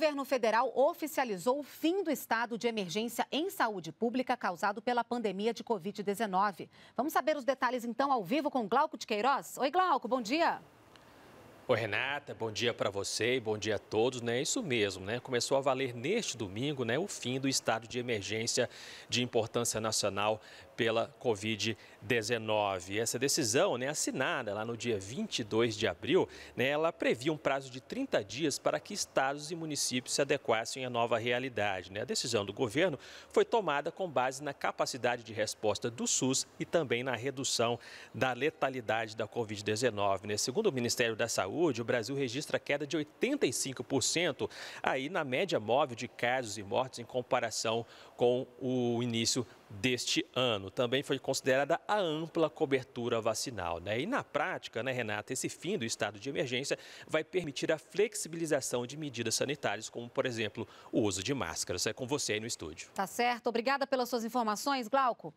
governo federal oficializou o fim do estado de emergência em saúde pública causado pela pandemia de Covid-19. Vamos saber os detalhes então ao vivo com Glauco de Queiroz. Oi, Glauco, bom dia. Oi, Renata, bom dia para você e bom dia a todos. Né? Isso mesmo, né? Começou a valer neste domingo né, o fim do estado de emergência de importância nacional pela Covid-19. Essa decisão, né, assinada lá no dia 22 de abril, né, ela previa um prazo de 30 dias para que estados e municípios se adequassem à nova realidade. Né? A decisão do governo foi tomada com base na capacidade de resposta do SUS e também na redução da letalidade da Covid-19. Né? Segundo o Ministério da Saúde, o Brasil registra queda de 85% aí na média móvel de casos e mortes em comparação com o início deste ano. Também foi considerada a ampla cobertura vacinal. Né? E na prática, né, Renata, esse fim do estado de emergência vai permitir a flexibilização de medidas sanitárias, como, por exemplo, o uso de máscaras. É com você aí no estúdio. Tá certo. Obrigada pelas suas informações, Glauco.